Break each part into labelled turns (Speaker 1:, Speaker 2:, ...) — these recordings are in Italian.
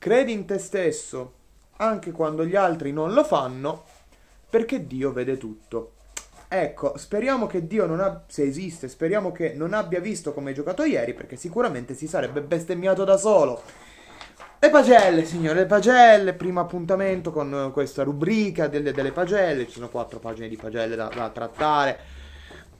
Speaker 1: Credi in te stesso anche quando gli altri non lo fanno, perché Dio vede tutto. Ecco, speriamo che Dio non abbia, se esiste, speriamo che non abbia visto come hai giocato ieri, perché sicuramente si sarebbe bestemmiato da solo. Le pagelle, signore, le pagelle, primo appuntamento con questa rubrica delle, delle pagelle, ci sono quattro pagine di pagelle da, da trattare.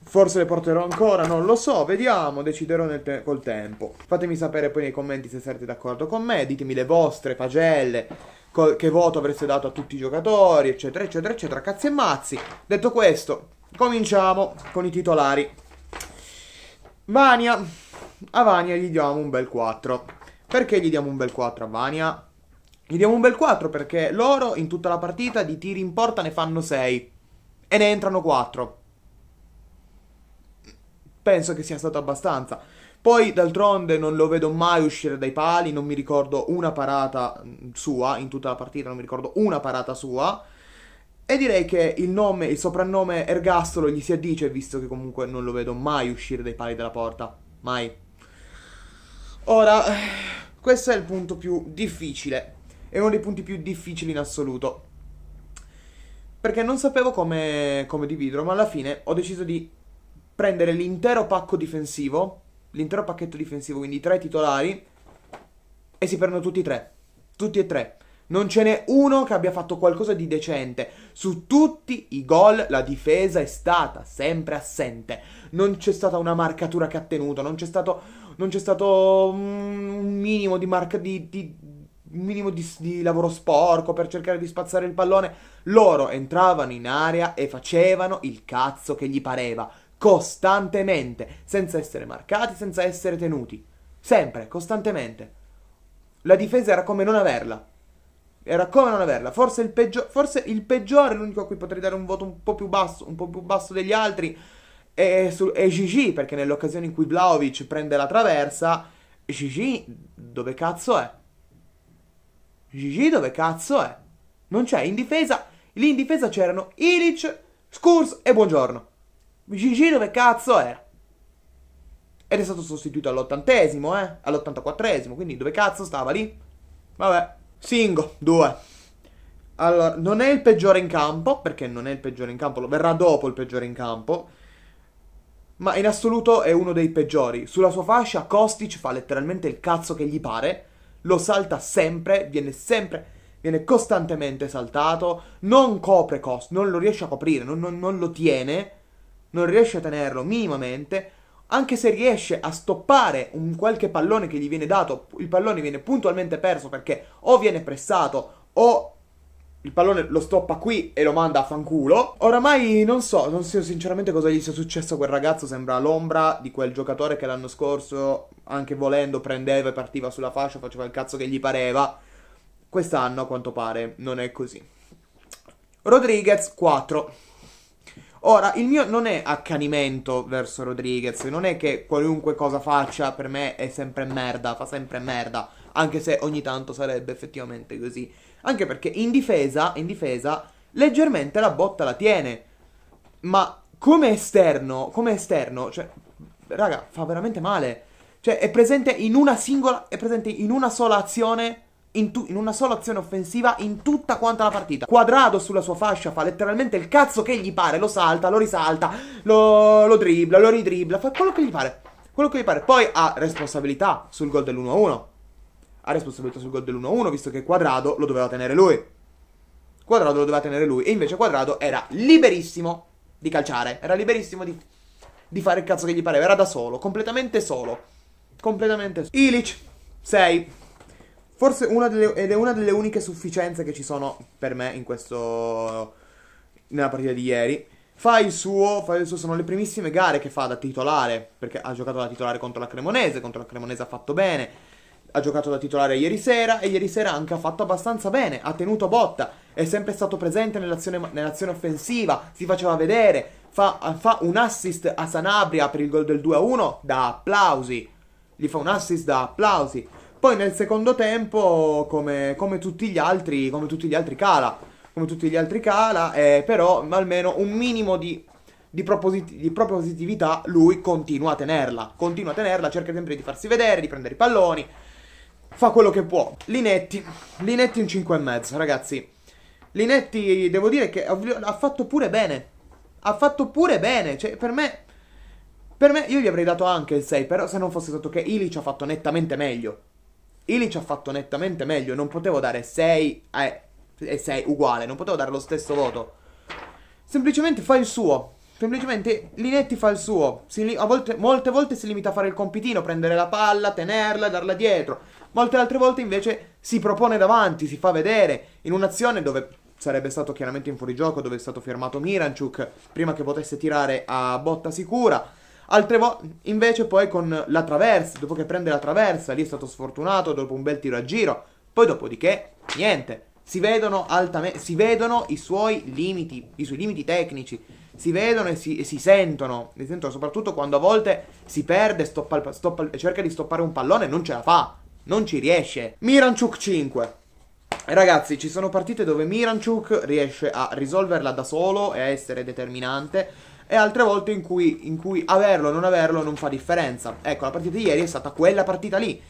Speaker 1: Forse le porterò ancora, non lo so, vediamo, deciderò te- col tempo. Fatemi sapere poi nei commenti se siete d'accordo con me, ditemi le vostre pagelle, col- che voto avreste dato a tutti i giocatori, eccetera, eccetera, eccetera. Cazzi e mazzi. Detto questo, cominciamo con i titolari. Vania. A Vania gli diamo un bel 4. Perché gli diamo un bel 4 a Vania? Gli diamo un bel 4 perché loro in tutta la partita di tiri in porta ne fanno 6 e ne entrano 4 penso che sia stato abbastanza. Poi d'altronde non lo vedo mai uscire dai pali, non mi ricordo una parata mm, sua, in tutta la partita non mi ricordo una parata sua. E direi che il nome, il soprannome Ergastolo gli si addice, visto che comunque non lo vedo mai uscire dai pali della porta. Mai. Ora, eh, questo è il punto più difficile. È uno dei punti più difficili in assoluto. Perché non sapevo come, come dividerlo, ma alla fine ho deciso di prendere l'intero pacco difensivo, l'intero pacchetto difensivo, quindi tre titolari, e si prendono tutti e tre. Tutti e tre. Non ce n'è uno che abbia fatto qualcosa di decente. Su tutti i gol la difesa è stata sempre assente. Non c'è stata una marcatura che ha tenuto, non c'è stato, non c'è stato mm, un minimo di, marca, di, di, un minimo di lavoro sporco per cercare di spazzare il pallone. Loro entravano in area e facevano il cazzo che gli pareva costantemente, senza essere marcati, senza essere tenuti. Sempre, costantemente. La difesa era come non averla. Era come non averla. Forse il, peggio- forse il peggiore, l'unico a cui potrei dare un voto un po' più basso, po più basso degli altri, è, su- è Gigi, perché nell'occasione in cui Vlaovic prende la traversa, Gigi dove cazzo è? Gigi dove cazzo è? Non c'è, in difesa, lì in difesa c'erano Ilic, Skurs e Buongiorno. Gigi dove cazzo è? Ed è stato sostituito all'ottantesimo, eh? All'ottantaquattresimo, quindi dove cazzo stava lì? Vabbè. Singo, due. Allora, non è il peggiore in campo, perché non è il peggiore in campo, lo verrà dopo il peggiore in campo. Ma in assoluto è uno dei peggiori. Sulla sua fascia Kostic fa letteralmente il cazzo che gli pare. Lo salta sempre, viene sempre viene costantemente saltato, non copre Kostic, non lo riesce a coprire, non, non, non lo tiene non riesce a tenerlo minimamente, anche se riesce a stoppare un qualche pallone che gli viene dato, il pallone viene puntualmente perso perché o viene pressato o il pallone lo stoppa qui e lo manda a fanculo. Oramai non so, non so sinceramente cosa gli sia successo a quel ragazzo, sembra l'ombra di quel giocatore che l'anno scorso, anche volendo, prendeva e partiva sulla fascia, faceva il cazzo che gli pareva. Quest'anno, a quanto pare, non è così. Rodriguez 4. Ora, il mio non è accanimento verso Rodriguez, non è che qualunque cosa faccia per me è sempre merda, fa sempre merda, anche se ogni tanto sarebbe effettivamente così. Anche perché in difesa, in difesa, leggermente la botta la tiene. Ma come esterno, come esterno, cioè, raga, fa veramente male. Cioè, è presente in una singola, è presente in una sola azione in, tu- in, una sola azione offensiva in tutta quanta la partita. Quadrado sulla sua fascia fa letteralmente il cazzo che gli pare, lo salta, lo risalta, lo, lo dribbla, lo ridribbla, fa quello che gli pare. Quello che gli pare. Poi ha responsabilità sul gol dell'1-1. Ha responsabilità sul gol dell'1-1 visto che Quadrado lo doveva tenere lui. Quadrado lo doveva tenere lui e invece Quadrado era liberissimo di calciare, era liberissimo di, di fare il cazzo che gli pareva, era da solo, completamente solo. Completamente solo. Ilic 6 Forse una delle, ed è una delle uniche sufficienze che ci sono per me in questo. nella partita di ieri. Fa il, suo, fa il suo, sono le primissime gare che fa da titolare, perché ha giocato da titolare contro la Cremonese, contro la Cremonese ha fatto bene, ha giocato da titolare ieri sera e ieri sera anche ha fatto abbastanza bene, ha tenuto botta, è sempre stato presente nell'azione, nell'azione offensiva, si faceva vedere, fa, fa, un assist a Sanabria per il gol del 2-1 da applausi, gli fa un assist da applausi, poi nel secondo tempo, come, come, tutti, gli altri, come tutti gli altri, cala. Come tutti gli altri cala, eh, però almeno un minimo di, di, proposit- di, propositività lui continua a tenerla. Continua a tenerla, cerca sempre di farsi vedere, di prendere i palloni. Fa quello che può. Linetti, Linetti un 5,5, ragazzi. Linetti, devo dire che ha fatto pure bene. Ha fatto pure bene. Cioè, per me... Per me, io gli avrei dato anche il 6, però se non fosse stato che Ilic ha fatto nettamente meglio. Ilic ha fatto nettamente meglio. Non potevo dare 6 eh, e 6 uguale. Non potevo dare lo stesso voto. Semplicemente fa il suo. Semplicemente Linetti fa il suo. Si, volte, molte volte si limita a fare il compitino, prendere la palla, tenerla, darla dietro. Molte altre volte invece si propone davanti, si fa vedere in un'azione dove sarebbe stato chiaramente in fuorigioco, dove è stato fermato Miranchuk prima che potesse tirare a botta sicura. Altre volte, invece, poi con la traversa, dopo che prende la traversa, lì è stato sfortunato dopo un bel tiro a giro. Poi, dopodiché, niente. Si vedono, altame- si vedono i suoi limiti, i suoi limiti tecnici. Si vedono e si, e si sentono. Si sentono soprattutto quando a volte si perde, stoppa il, stoppa il, cerca di stoppare un pallone e non ce la fa. Non ci riesce. Miranchuk 5. Ragazzi, ci sono partite dove Miranchuk riesce a risolverla da solo e a essere determinante e altre volte in cui, in cui averlo o non averlo non fa differenza. Ecco, la partita di ieri è stata quella partita lì.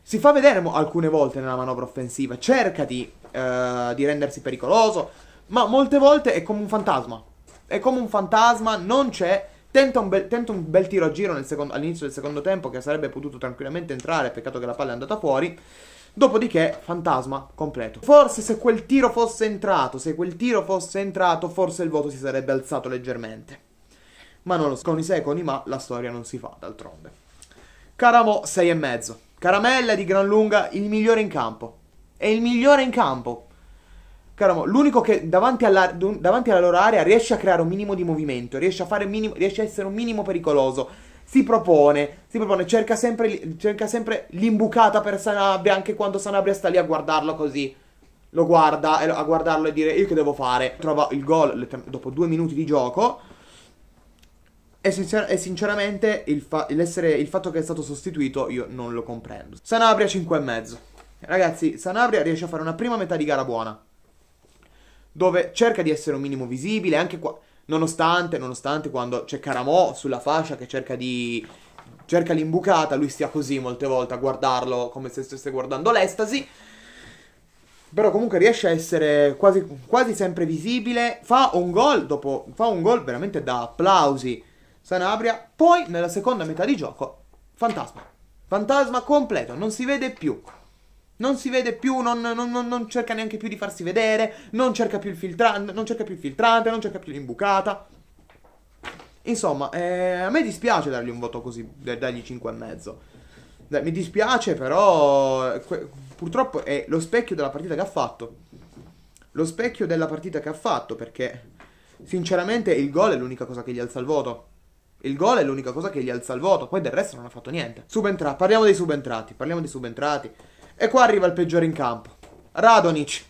Speaker 1: Si fa vedere alcune volte nella manovra offensiva, cerca di, eh, di rendersi pericoloso, ma molte volte è come un fantasma. È come un fantasma, non c'è. Tenta un, bel, tenta un bel tiro a giro secondo, all'inizio del secondo tempo che sarebbe potuto tranquillamente entrare, peccato che la palla è andata fuori. Dopodiché, fantasma completo. Forse se quel tiro fosse entrato, se quel tiro fosse entrato, forse il voto si sarebbe alzato leggermente ma non lo so. Con i secondi, ma la storia non si fa, d'altronde. Caramo e mezzo. Caramella è di gran lunga il migliore in campo. È il migliore in campo. Caramo, l'unico che davanti alla, davanti alla, loro area riesce a creare un minimo di movimento, riesce a, minimo, riesce a essere un minimo pericoloso. Si propone, si propone cerca, sempre, cerca sempre, l'imbucata per Sanabria, anche quando Sanabria sta lì a guardarlo così. Lo guarda, a guardarlo e dire io che devo fare. Trova il gol dopo due minuti di gioco e, sincer- e, sinceramente il, fa- il fatto che è stato sostituito io non lo comprendo. Sanabria 5,5. Ragazzi, Sanabria riesce a fare una prima metà di gara buona. Dove cerca di essere un minimo visibile, anche qua. Nonostante, nonostante quando c'è Caramò sulla fascia che cerca di. cerca l'imbucata, lui stia così molte volte a guardarlo come se stesse guardando l'estasi. Però comunque riesce a essere quasi, quasi sempre visibile. Fa un gol dopo. Fa un gol veramente da applausi Sanabria, poi nella seconda metà di gioco, fantasma. Fantasma completo, non si vede più. Non si vede più, non, non, non cerca neanche più di farsi vedere, non cerca più il filtrante, non cerca più, filtrante, non cerca più l'imbucata. Insomma, eh, a me dispiace dargli un voto così, dargli 5 e mezzo. mi dispiace, però eh, purtroppo è lo specchio della partita che ha fatto. Lo specchio della partita che ha fatto, perché sinceramente il gol è l'unica cosa che gli alza il voto. Il gol è l'unica cosa che gli alza il voto, poi del resto non ha fatto niente. Subentra- parliamo dei subentrati, parliamo dei subentrati. E qua arriva il peggiore in campo. Radonic,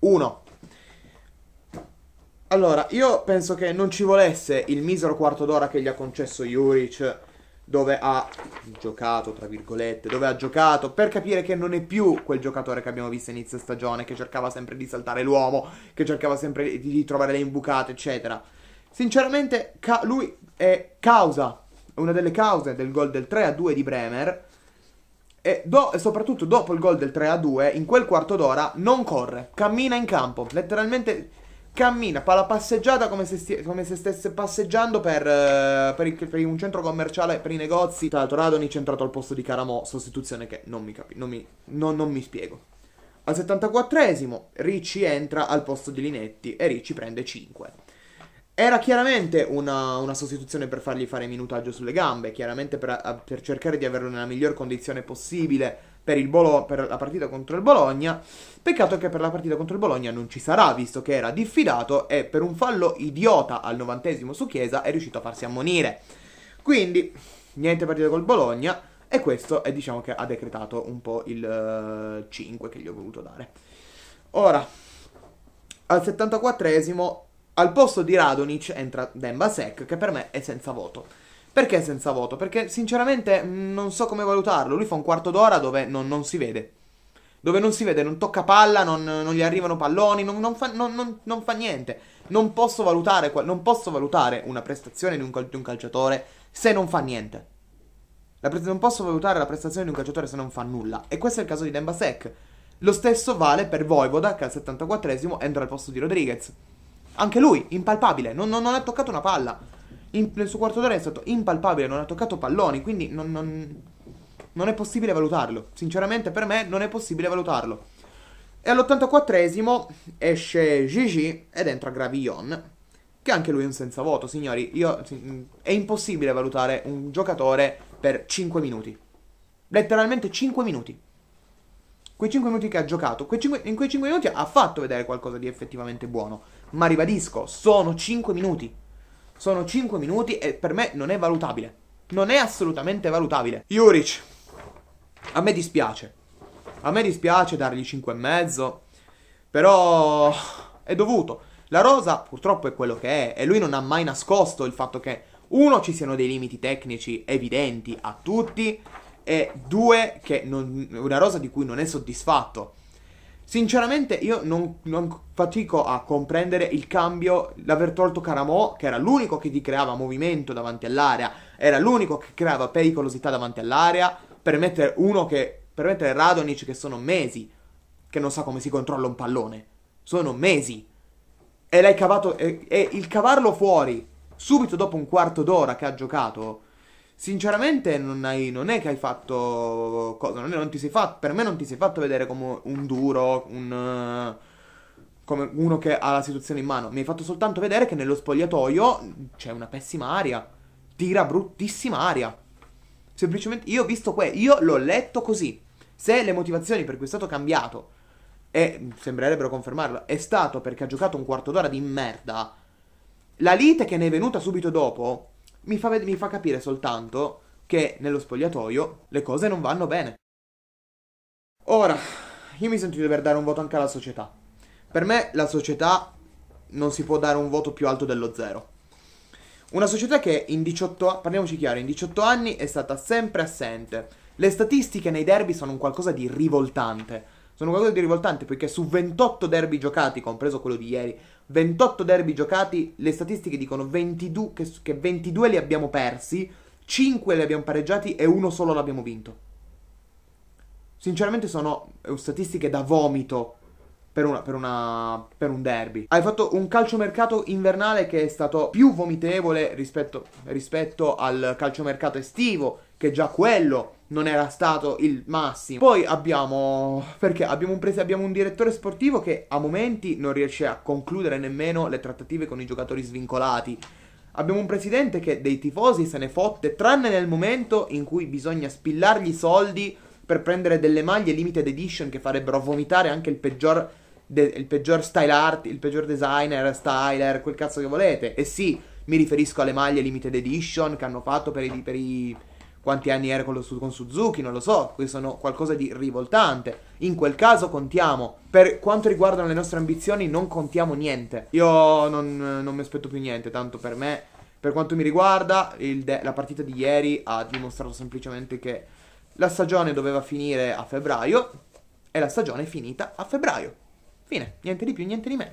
Speaker 1: 1. Allora, io penso che non ci volesse il misero quarto d'ora che gli ha concesso Juric, dove ha giocato, tra virgolette, dove ha giocato, per capire che non è più quel giocatore che abbiamo visto inizio stagione, che cercava sempre di saltare l'uomo, che cercava sempre di trovare le imbucate, eccetera. Sinceramente, ca- lui è causa, una delle cause del gol del 3-2 a di Bremer. E, do, e, soprattutto dopo il gol del 3-2, a in quel quarto d'ora non corre, cammina in campo, letteralmente cammina, fa la passeggiata come se, stia, come se stesse passeggiando per, eh, per, il, per, un centro commerciale, per i negozi. Tra l'altro Radonic è entrato al posto di Caramo, sostituzione che non mi, capi, non mi, non, non mi spiego. Al 74esimo Ricci entra al posto di Linetti e Ricci prende 5. Era chiaramente una, una, sostituzione per fargli fare minutaggio sulle gambe, chiaramente per, per, cercare di averlo nella miglior condizione possibile per, Bolo- per la partita contro il Bologna. Peccato che per la partita contro il Bologna non ci sarà, visto che era diffidato e per un fallo idiota al novantesimo su Chiesa è riuscito a farsi ammonire. Quindi, niente partita col Bologna e questo è diciamo che ha decretato un po' il uh, eh, 5 che gli ho voluto dare. Ora, al 74esimo al posto di Radonic entra Demba Sec, che per me è senza voto. Perché senza voto? Perché sinceramente non so come valutarlo. Lui fa un quarto d'ora dove non, non si vede. Dove non si vede, non tocca palla, non, non gli arrivano palloni, non, non fa, fa, niente. Non posso, valutare, non posso valutare una prestazione di un, di un calciatore se non fa niente. Pre- non posso valutare la prestazione di un calciatore se non fa nulla. E questo è il caso di Demba Sec. Lo stesso vale per Voivoda, che al 74esimo entra al posto di Rodriguez. Anche lui, impalpabile, non, non, non ha toccato una palla. In, nel suo quarto d'ora è stato impalpabile, non ha toccato palloni, quindi non, non, non è possibile valutarlo. Sinceramente per me non è possibile valutarlo. E all'84esimo esce Gigi ed entra Gravillon, che anche lui è un senza voto, signori. Io, è impossibile valutare un giocatore per 5 minuti. Letteralmente 5 minuti. Quei 5 minuti che ha giocato, quei 5, in quei 5 minuti ha fatto vedere qualcosa di effettivamente buono ma ribadisco, sono 5 minuti. Sono 5 minuti e per me non è valutabile. Non è assolutamente valutabile. Juric, a me dispiace. A me dispiace dargli 5,5, però è dovuto. La rosa purtroppo è quello che è e lui non ha mai nascosto il fatto che uno ci siano dei limiti tecnici evidenti a tutti e due che non, una rosa di cui non è soddisfatto. Sinceramente io non, non, fatico a comprendere il cambio, l'aver tolto Caramo, che era l'unico che ti creava movimento davanti all'area, era l'unico che creava pericolosità davanti all'area, per mettere uno che, per mettere Radonic che sono mesi, che non sa come si controlla un pallone, sono mesi. E l'hai cavato, e, e il cavarlo fuori, subito dopo un quarto d'ora che ha giocato, Sinceramente non, hai, non è che hai fatto cosa, non, è, non ti sei fatto, per me non ti sei fatto vedere come un duro, un... Eh, come uno che ha la situazione in mano. Mi hai fatto soltanto vedere che nello spogliatoio c'è una pessima aria. Tira bruttissima aria. Semplicemente io ho visto questo, io l'ho letto così. Se le motivazioni per cui è stato cambiato, e sembrerebbero confermarlo, è stato perché ha giocato un quarto d'ora di merda, la lite che ne è venuta subito dopo mi fa, mi fa capire soltanto che nello spogliatoio le cose non vanno bene. Ora, io mi sento di dover dare un voto anche alla società. Per me la società non si può dare un voto più alto dello zero. Una società che in 18 anni, parliamoci chiaro, in 18 anni è stata sempre assente. Le statistiche nei derby sono un qualcosa di rivoltante sono qualcosa di rivoltante perché su 28 derby giocati, compreso quello di ieri, 28 derby giocati, le statistiche dicono 22, che, che 22 li abbiamo persi, 5 li abbiamo pareggiati e uno solo l'abbiamo vinto. Sinceramente sono eh, statistiche da vomito per, una, per, una, per, un derby. Hai fatto un calciomercato invernale che è stato più vomitevole rispetto, rispetto al calciomercato estivo, che già quello non era stato il massimo. Poi abbiamo, perché abbiamo un, prese, abbiamo un direttore sportivo che a momenti non riesce a concludere nemmeno le trattative con i giocatori svincolati. Abbiamo un presidente che dei tifosi se ne fotte, tranne nel momento in cui bisogna spillargli soldi per prendere delle maglie limited edition che farebbero vomitare anche il peggior, de, il peggior style art, il peggior designer, styler, quel cazzo che volete. E sì, mi riferisco alle maglie limited edition che hanno fatto per i, per i quanti anni era con, lo, con, Suzuki, non lo so, questo sono qualcosa di rivoltante. In quel caso contiamo. Per quanto riguardano le nostre ambizioni non contiamo niente. Io non, non mi aspetto più niente, tanto per me, per quanto mi riguarda, de- la partita di ieri ha dimostrato semplicemente che la stagione doveva finire a febbraio e la stagione è finita a febbraio. Fine, niente di più, niente di meno.